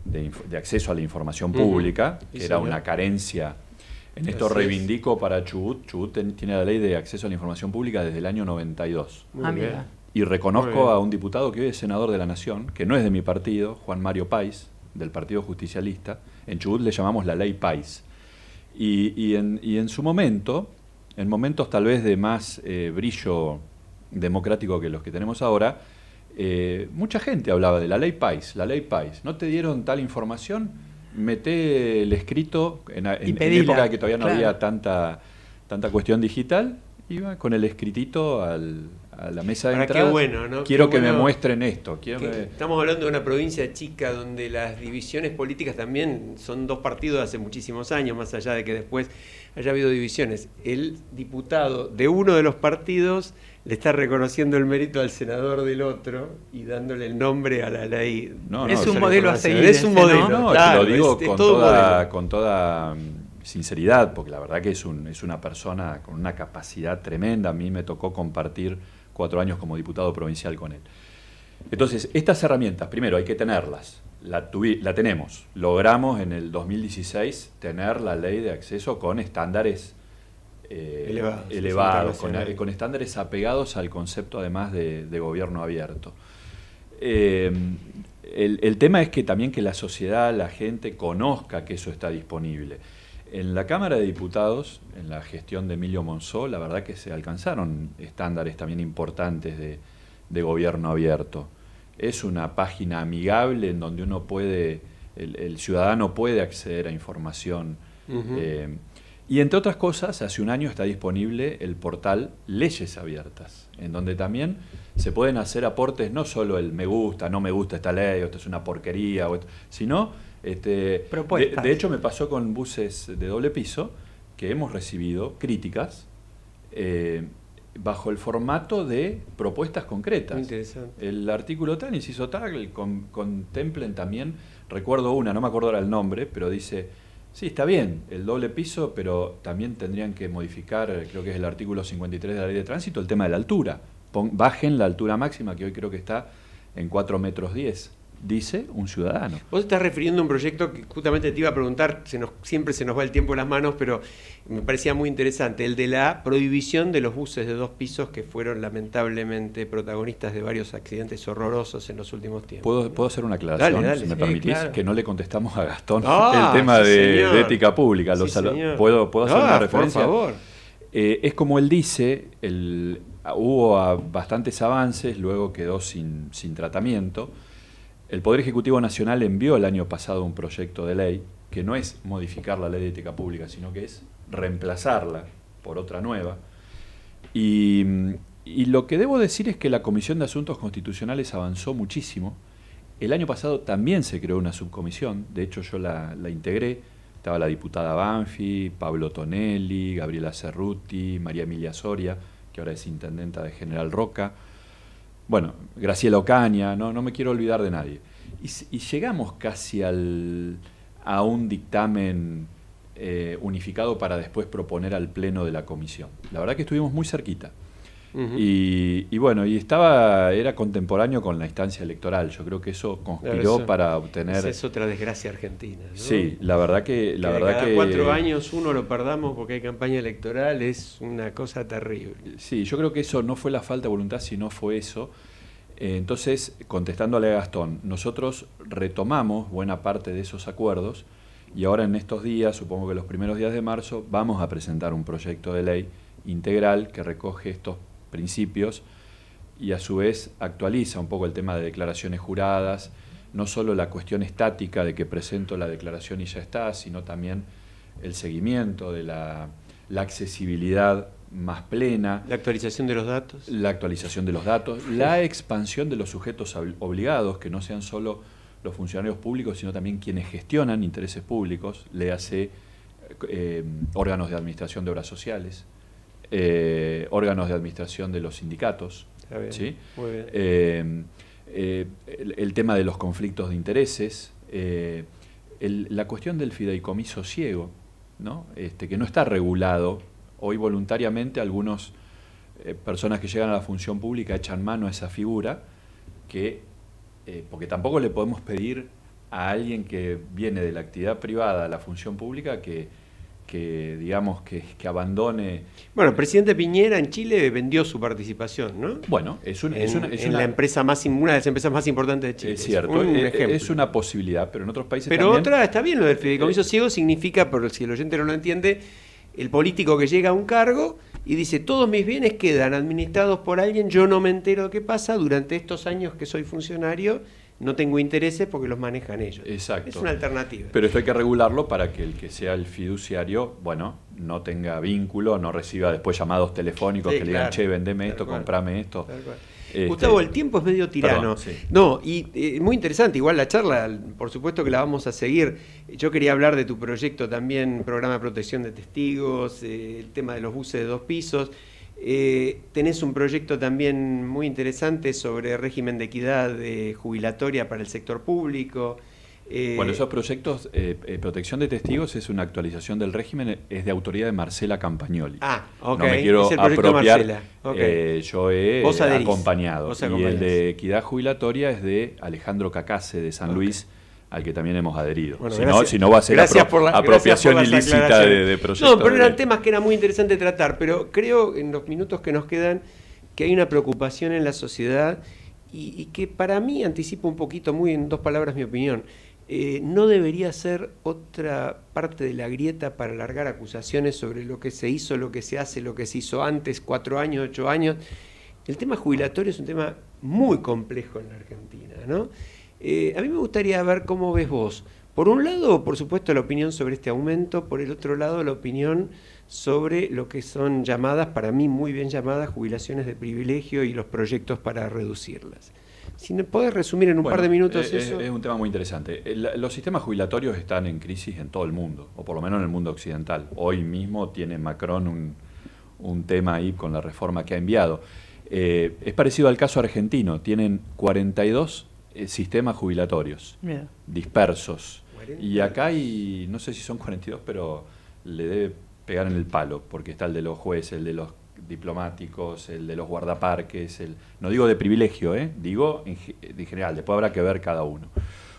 de, acceso a la información pública, que era una carencia. En esto reivindico para Chubut, Chubut tiene la ley de acceso a la información pública desde el año 92. Ah, mira. Y reconozco a un diputado que hoy es senador de la Nación, que no es de mi partido, Juan Mario Pais, del Partido Justicialista. En Chubut le llamamos la ley Pais. Y, en, su momento, en momentos tal vez de más eh, brillo democrático que los que tenemos ahora, eh, mucha gente hablaba de la ley Pais, la ley Pais. ¿No te dieron tal información? meté el escrito en, en, época que todavía no había tanta, tanta cuestión digital. Iba con el escritito al, a la mesa de bueno, quiero que me muestren esto. Estamos hablando de una provincia chica donde las divisiones políticas también son dos partidos hace muchísimos años, más allá de que después haya habido divisiones. El diputado de uno de los partidos le está reconociendo el mérito al senador del otro y dándole el nombre a la ley. es un modelo a seguir. Es un modelo. No, lo digo con, toda, mm, sinceridad, porque la verdad que es una persona con una capacidad tremenda. A mí me tocó compartir cuatro años como diputado provincial con él. Entonces, estas herramientas, primero hay que tenerlas, la, tenemos, logramos en el 2016 tener la ley de acceso con estándares eh, elevados, con, estándares apegados al concepto además de, gobierno abierto. Eh, el, el, tema es que también que la sociedad, la gente conozca que eso está disponible. En la Cámara de Diputados, en la gestión de Emilio Monzó, la verdad que se alcanzaron estándares también importantes de, gobierno abierto. Es una página amigable en donde uno puede, el, ciudadano puede acceder a información. Eh, y entre otras cosas, hace un año está disponible el portal Leyes Abiertas, en donde también se pueden hacer aportes no solo el me gusta, no me gusta esta ley, o esto es una porquería, o sino este, de, hecho, me pasó con buses de doble piso que hemos recibido críticas eh, bajo el formato de propuestas concretas. El artículo tal, inciso tal, contemplen también, recuerdo una, no me acuerdo ahora el nombre, pero dice, sí, está bien, el doble piso, pero también tendrían que modificar, creo que es el artículo 53 de la ley de tránsito, el tema de la altura. bajen la altura máxima, que hoy creo que está en 4 metros 10 dice un ciudadano. Vos estás refiriendo a un proyecto que justamente te iba a preguntar, siempre se nos va el tiempo en las manos, pero me parecía muy interesante, el de la prohibición de los buses de dos pisos que fueron lamentablemente protagonistas de varios accidentes horrorosos en los últimos tiempos. Puedo, hacer una aclaración, si me permitís, que no le contestamos a Gastón ah, el tema de, ética pública. ¿Puedo, hacer ah, una referencia? Por favor. Eh, es como él dice, hubo bastantes avances, luego quedó sin tratamiento. El Poder Ejecutivo Nacional envió el año pasado un proyecto de ley que no es modificar la ley de ética pública, sino que es reemplazarla por otra nueva. Y, lo que debo decir es que la Comisión de Asuntos Constitucionales avanzó muchísimo. El año pasado también se creó una subcomisión, de hecho yo la, la integré, estaba la diputada Banfi, Pablo Tonelli, Gabriela Cerruti, María Emilia Soria, que ahora es intendenta de General Roca, bueno, Graciela Ocaña, no, no me quiero olvidar de nadie. Y, llegamos casi al, a un dictamen eh, unificado para después proponer al Pleno de la Comisión. La verdad que estuvimos muy cerquita y, bueno, y estaba, era contemporáneo con la instancia electoral. Yo creo que eso conspiró para obtener. Esa es otra desgracia argentina. ¿no? Sí, la verdad que. La que cada que... cuatro años uno lo perdamos porque hay campaña electoral, es una cosa terrible. Sí, yo creo que eso no fue la falta de voluntad, sino fue eso. Eh, entonces, contestándole a Gastón, nosotros retomamos buena parte de esos acuerdos y ahora en estos días, supongo que los primeros días de marzo, vamos a presentar un proyecto de ley integral que recoge estos principios y a su vez actualiza un poco el tema de declaraciones juradas, no solo la cuestión estática de que presento la declaración y ya está, sino también el seguimiento de la, accesibilidad más plena. La actualización de los datos. La actualización de los datos, la expansión de los sujetos obligados, que no sean solo los funcionarios públicos, sino también quienes gestionan intereses públicos, le hace eh, órganos de administración de obras sociales, eh, órganos de administración de los sindicatos. Eh, eh, el, tema de los conflictos de intereses, la cuestión del fideicomiso ciego, Este, que no está regulado. Hoy voluntariamente algunas personas que llegan a la función pública echan mano a esa figura, que, porque tampoco le podemos pedir a alguien que viene de la actividad privada a la función pública que que digamos que, que, abandone. Bueno, el presidente Piñera en Chile vendió su participación, ¿no? Bueno, es, una, es una, empresa más de las empresas más importantes de Chile. Es cierto, es, una posibilidad, pero en otros países pero también. Pero otra está bien, lo del fideicomiso eh, ciego significa, por si el oyente no lo entiende, el político que llega a un cargo y dice todos mis bienes quedan administrados por alguien, yo no me entero de qué pasa durante estos años que soy funcionario no tengo intereses porque los manejan ellos. Exacto. Es una alternativa. Pero esto hay que regularlo para que el que sea el fiduciario, bueno, no tenga vínculo, no reciba después llamados telefónicos que le digan, che, vendeme esto, comprame esto. Este, Gustavo, el tiempo es medio tirano. No, y eh, muy interesante, igual la charla, por supuesto que la vamos a seguir. Yo quería hablar de tu proyecto también, programa de protección de testigos, eh, el tema de los buses de dos pisos. Eh, tenés un proyecto también muy interesante sobre régimen de equidad eh, jubilatoria para el sector público. Eh, bueno, esos proyectos, protección de testigos es una actualización del régimen, es de autoría de Marcela Campagnoli. Ah, ok. No me quiero apropiar. yo he acompañado. y el de equidad jubilatoria es de Alejandro Cacase de San Luis al que también hemos adherido. si, no, va a ser apropiación ilícita de, de proyectos. No, pero eran temas que era muy interesante tratar, pero creo en los minutos que nos quedan que hay una preocupación en la sociedad y, que para mí anticipo un poquito, muy en dos palabras mi opinión, eh, no debería ser otra parte de la grieta para alargar acusaciones sobre lo que se hizo, lo que se hace, lo que se hizo antes, cuatro años, ocho años. El tema jubilatorio es un tema muy complejo en la Argentina, ¿no? Eh, a mí me gustaría ver cómo ves vos. Por un lado, por supuesto, la opinión sobre este aumento, por el otro lado, la opinión sobre lo que son llamadas, para mí muy bien llamadas, jubilaciones de privilegio y los proyectos para reducirlas. Si me puedes resumir en un par de minutos eh, eh, eso. Es un tema muy interesante. Los sistemas jubilatorios están en crisis en todo el mundo, o por lo menos en el mundo occidental. Hoy mismo tiene Macron un, tema ahí con la reforma que ha enviado. es parecido al caso argentino. Tienen 42 eh, sistemas jubilatorios dispersos. Y acá hay, no sé si son 42, pero le debe pegar en el palo, porque está el de los jueces, el de los diplomáticos, el de los guardaparques, el, no digo de privilegio, ¿eh? digo en, general, después habrá que ver cada uno.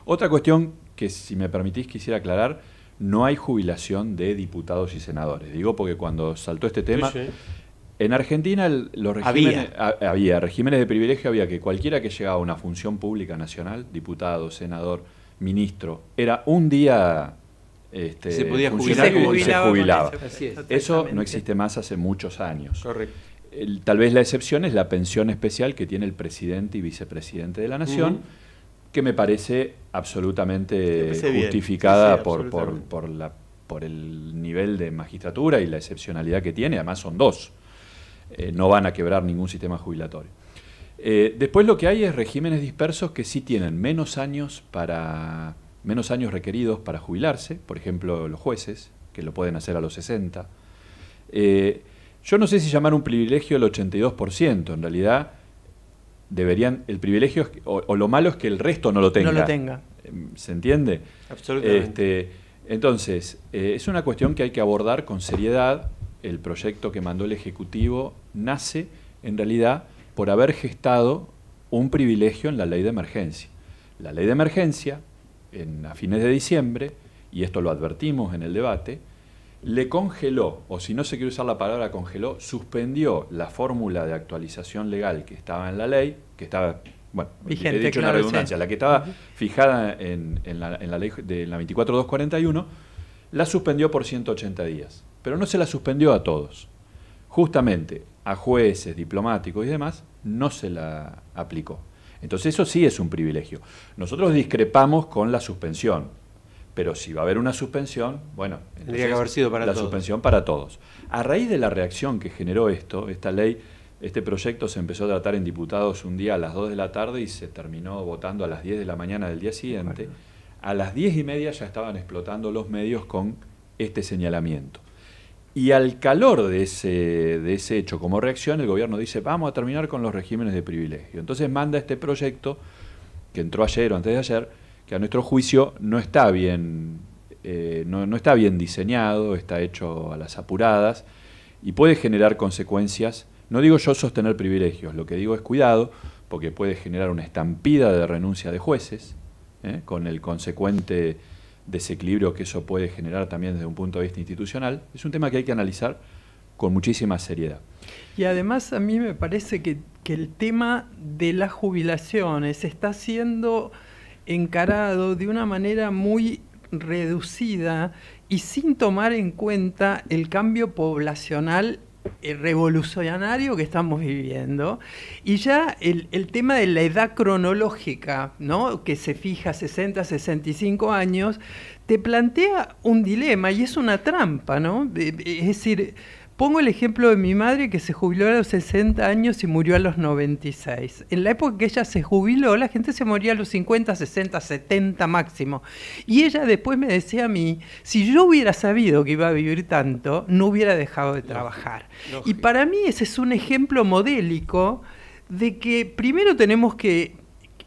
Otra cuestión que si me permitís quisiera aclarar, no hay jubilación de diputados y senadores. Digo porque cuando saltó este tema, en Argentina los regímenes, había. regímenes de privilegio, había que cualquiera que llegaba a una función pública nacional, diputado, senador, ministro, era un día este, se podía jubilar, se jubilaba. Eso, no existe más hace muchos años. tal vez la excepción es la pensión especial que tiene el presidente y vicepresidente de la nación. que me parece absolutamente justificada por, Por, por, la, por el nivel de magistratura y la excepcionalidad que tiene, además son dos. Eh, no van a quebrar ningún sistema jubilatorio. Eh, después lo que hay es regímenes dispersos que sí tienen menos años, para, menos años requeridos para jubilarse, por ejemplo los jueces, que lo pueden hacer a los 60. Eh, yo no sé si llamar un privilegio el 82%, en realidad deberían, el privilegio o, lo malo es que el resto no lo tenga. No lo tenga. ¿Se entiende? Absolutamente. Este, entonces, es una cuestión que hay que abordar con seriedad el proyecto que mandó el Ejecutivo nace en realidad por haber gestado un privilegio en la ley de emergencia. La ley de emergencia, en, a fines de diciembre, y esto lo advertimos en el debate, le congeló, o si no se quiere usar la palabra congeló, suspendió la fórmula de actualización legal que estaba en la ley, que estaba, bueno, dicho redundancia, la que estaba fijada en, la, ley de la 24241, la suspendió por 180 días pero no se la suspendió a todos. Justamente a jueces, diplomáticos y demás, no se la aplicó. Entonces eso sí es un privilegio. Nosotros discrepamos con la suspensión, pero si va a haber una suspensión, bueno, tendría que haber sido para la suspensión para todos. A raíz de la reacción que generó esto, esta ley, este proyecto se empezó a tratar en diputados un día a las 2 de la tarde y se terminó votando a las 10 de la mañana del día siguiente. A las 10 y media ya estaban explotando los medios con este señalamiento. Y al calor de ese, de ese hecho, como reacción, el gobierno dice, vamos a terminar con los regímenes de privilegio. Entonces manda este proyecto, que entró ayer o antes de ayer, que a nuestro juicio no está bien, eh, no, está bien diseñado, está hecho a las apuradas, y puede generar consecuencias. No digo yo sostener privilegios, lo que digo es cuidado, porque puede generar una estampida de renuncia de jueces, ¿eh? con el consecuente desequilibrio que eso puede generar también desde un punto de vista institucional, es un tema que hay que analizar con muchísima seriedad. Y además a mí me parece que, que el tema de las jubilaciones está siendo encarado de una manera muy reducida y sin tomar en cuenta el cambio poblacional eh, revolucionario que estamos viviendo. Y ya el, tema de la edad cronológica, ¿no? que se fija 60, 65 años, te plantea un dilema y es una trampa, ¿no? Es decir, Pongo el ejemplo de mi madre que se jubiló a los 60 años y murió a los 96. En la época que ella se jubiló, la gente se moría a los 50, 60, 70 máximo. Y ella después me decía a mí, si yo hubiera sabido que iba a vivir tanto, no hubiera dejado de trabajar. Y para mí ese es un ejemplo modélico de que primero tenemos que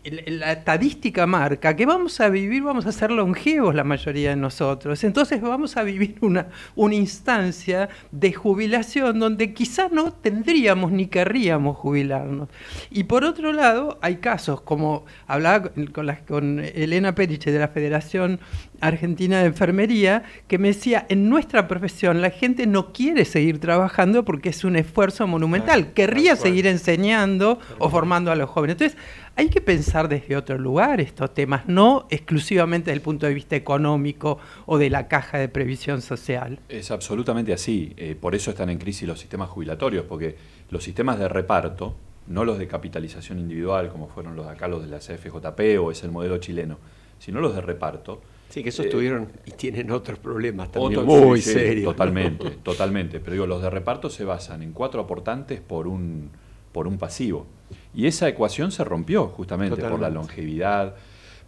la estadística marca que vamos a vivir, vamos a ser longevos la mayoría de nosotros. Entonces vamos a vivir una, instancia de jubilación donde quizá no tendríamos ni querríamos jubilarnos. Y por otro lado, hay casos, como hablaba con, con Elena Periche de la Federación Argentina de Enfermería, que me decía, en nuestra profesión la gente no quiere seguir trabajando porque es un esfuerzo monumental. Querría seguir enseñando o formando a los jóvenes. Entonces, hay que pensar desde otro lugar estos temas, no exclusivamente desde el punto de vista económico o de la caja de previsión social. Es absolutamente así, eh, por eso están en crisis los sistemas jubilatorios, porque los sistemas de reparto, no los de capitalización individual como fueron los de acá, los de la CFJP o es el modelo chileno, sino los de reparto. Sí, que esos eh, tuvieron y tienen otros problemas también muy serios. Totalmente, totalmente. Pero digo, los de reparto se basan en cuatro aportantes por un, por un pasivo. Y esa ecuación se rompió justamente por la longevidad,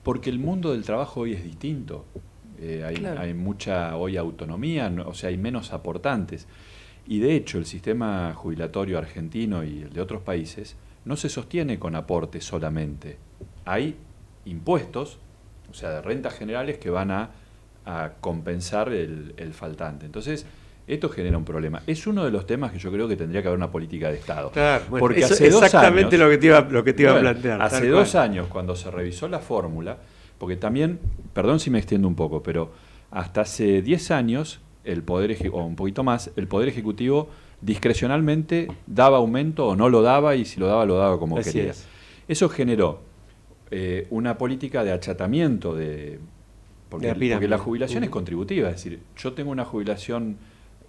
porque el mundo del trabajo hoy es distinto. Eh, hay, mucha hoy autonomía, o sea, hay menos aportantes. Y de hecho, el sistema jubilatorio argentino y el de otros países no se sostiene con aportes solamente. Hay impuestos, o sea, de rentas generales que van a, compensar el, el faltante. Entonces, esto genera un problema. Es uno de los temas que yo creo que tendría que haber una política de Estado. porque hace exactamente lo que te iba, lo que te iba a plantear. Hace dos años, cuando se revisó la fórmula, porque también, perdón si me extiendo un poco, pero hasta hace 10 años, el poder o un poquito más, el Poder Ejecutivo discrecionalmente daba aumento o no lo daba y si lo daba, lo daba como quería. Eso generó eh, una política de achatamiento de... Porque, la jubilación es contributiva, es decir, yo tengo una jubilación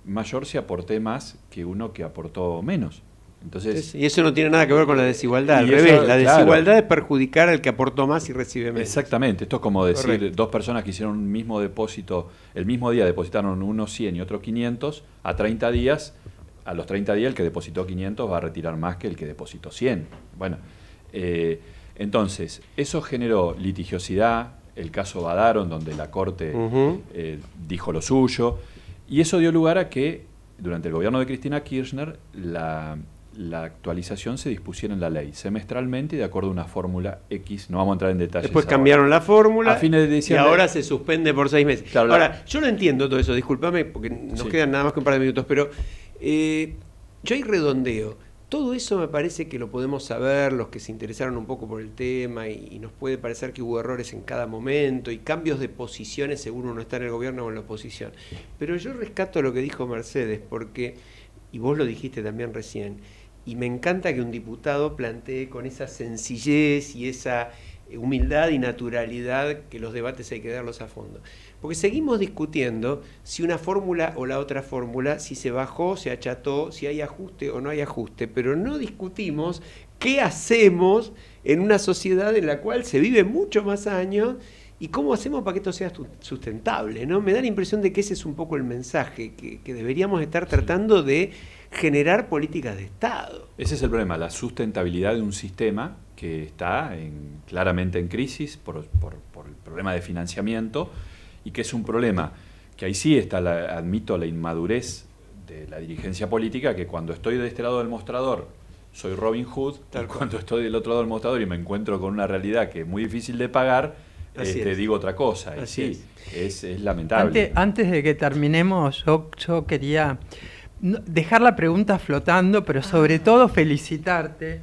mayor se aporté más que uno que aportó menos. Entonces, y eso no tiene nada que ver con la desigualdad, al la desigualdad es perjudicar al que aportó más y recibe menos. Exactamente, esto es como decir dos personas que hicieron un mismo depósito, el mismo día depositaron uno 100 y otro 500, a 30 días, a los 30 días el que depositó 500 va a retirar más que el que depositó 100. Bueno, eh, entonces, eso generó litigiosidad, el caso Badaron, donde la Corte eh, dijo lo suyo, y eso dio lugar a que, durante el gobierno de Cristina Kirchner, la, actualización se dispusiera en la ley semestralmente y de acuerdo a una fórmula X. No vamos a entrar en detalles. Después cambiaron la fórmula y ahora se suspende por seis meses. ahora, yo no entiendo todo eso, discúlpame porque nos quedan nada más que un par de minutos, pero eh, yo ahí redondeo. Todo eso me parece que lo podemos saber los que se interesaron un poco por el tema y, nos puede parecer que hubo errores en cada momento y cambios de posiciones según uno está en el gobierno o en la oposición. Pero yo rescato lo que dijo Mercedes porque, y vos lo dijiste también recién, y me encanta que un diputado plantee con esa sencillez y esa humildad y naturalidad que los debates hay que darlos a fondo. Porque seguimos discutiendo si una fórmula o la otra fórmula, si se bajó, se acható, si hay ajuste o no hay ajuste, pero no discutimos qué hacemos en una sociedad en la cual se vive mucho más años y cómo hacemos para que esto sea sustentable. ¿no? Me da la impresión de que ese es un poco el mensaje, que deberíamos estar tratando de generar políticas de Estado. Ese es el problema, la sustentabilidad de un sistema que está claramente en crisis por, el problema de financiamiento y que es un problema que ahí sí está, la, admito, la inmadurez de la dirigencia política, que cuando estoy de este lado del mostrador soy Robin Hood, Tal cuando estoy del otro lado del mostrador y me encuentro con una realidad que es muy difícil de pagar, te este, digo otra cosa. es. lamentable. Antes, de que terminemos, yo quería dejar la pregunta flotando, pero sobre ah. todo felicitarte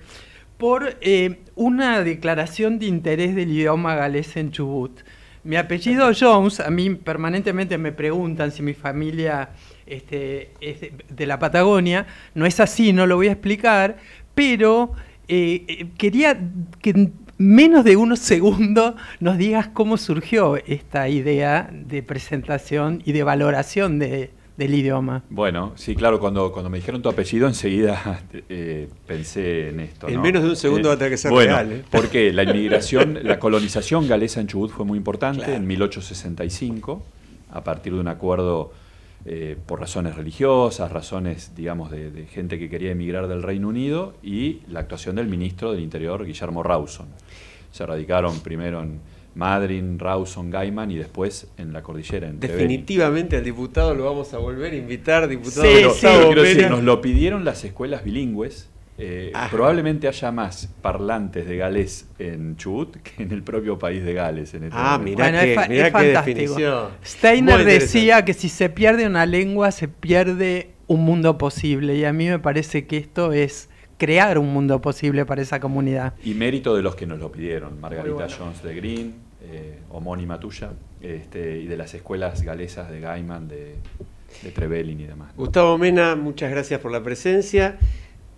por eh, una declaración de interés del idioma galés en Chubut. Mi apellido Jones, a mí permanentemente me preguntan si mi familia este, es de la Patagonia, no es así, no lo voy a explicar, pero eh, eh, quería que en menos de unos [laughs] segundos nos digas cómo surgió esta idea de presentación y de valoración de, del idioma. Bueno, sí, claro, cuando, cuando me dijeron tu apellido enseguida [laughs] eh, pensé en esto. En menos de un segundo eh, va a tener que ser real. ¿eh? [laughs] Porque la [laughs] inmigración, la colonización galesa en Chubut fue muy importante en 1865, a partir de un acuerdo por razones religiosas, razones, digamos, de, de, gente que quería emigrar del Reino Unido y la actuación del ministro del Interior, Guillermo Rawson. Se radicaron primero en Madryn, Rawson, Gaiman y después en la cordillera. Definitivamente al diputado lo vamos a volver a invitar, diputado. Sí, sí, quiero nos lo pidieron las escuelas bilingües. Eh, ah. probablemente haya más parlantes de galés en Chubut que en el propio país de Gales. En este ah, mira, es, fantástico. qué Steiner decía que si se pierde una lengua, se pierde un mundo posible. Y a mí me parece que esto es crear un mundo posible para esa comunidad. Y mérito de los que nos lo pidieron, Margarita Jones de Green, eh, homónima tuya, este, y de las escuelas galesas de Gaiman, de, Trevelin y demás. Gustavo Mena, muchas gracias por la presencia.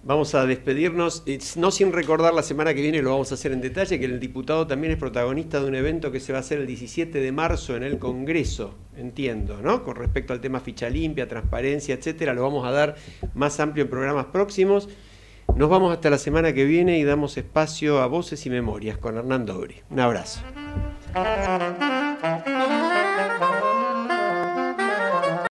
Vamos a despedirnos, no sin recordar la semana que viene, lo vamos a hacer en detalle, que el diputado también es protagonista de un evento que se va a hacer el 17 de marzo en el Congreso, entiendo, ¿no? Con respecto al tema ficha limpia, transparencia, etcétera, lo vamos a dar más amplio en programas próximos. Nos vamos hasta la semana que viene y damos espacio a Voces y Memorias con Hernando Dobri. Un abrazo.